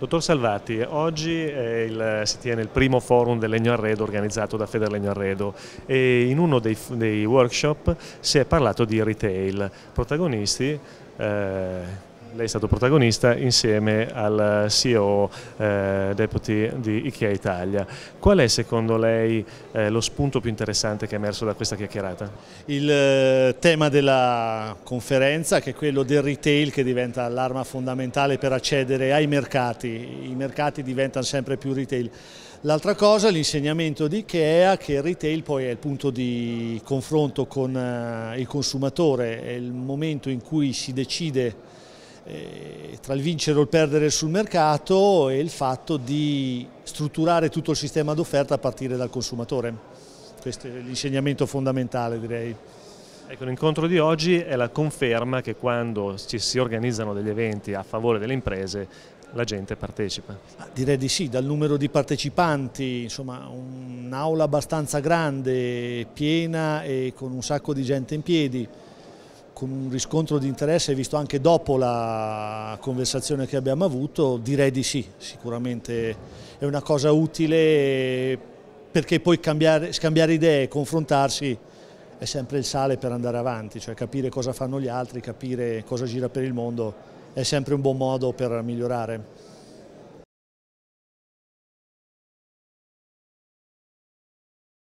Dottor Salvati, oggi eh, il, si tiene il primo forum del legno arredo organizzato da Federlegno Arredo e in uno dei, dei workshop si è parlato di retail, protagonisti eh, lei è stato protagonista insieme al CEO eh, Deputy di Ikea Italia. Qual è secondo lei eh, lo spunto più interessante che è emerso da questa chiacchierata? Il eh, tema della conferenza che è quello del retail che diventa l'arma fondamentale per accedere ai mercati. I mercati diventano sempre più retail. L'altra cosa è l'insegnamento di Ikea che il retail poi è il punto di confronto con eh, il consumatore, è il momento in cui si decide eh, tra il vincere o il perdere sul mercato e il fatto di strutturare tutto il sistema d'offerta a partire dal consumatore. Questo è l'insegnamento fondamentale direi. Ecco, l'incontro di oggi è la conferma che quando ci si organizzano degli eventi a favore delle imprese la gente partecipa? Direi di sì, dal numero di partecipanti, insomma un'aula abbastanza grande, piena e con un sacco di gente in piedi con un riscontro di interesse visto anche dopo la conversazione che abbiamo avuto, direi di sì, sicuramente è una cosa utile perché poi cambiare, scambiare idee, e confrontarsi è sempre il sale per andare avanti, cioè capire cosa fanno gli altri, capire cosa gira per il mondo è sempre un buon modo per migliorare.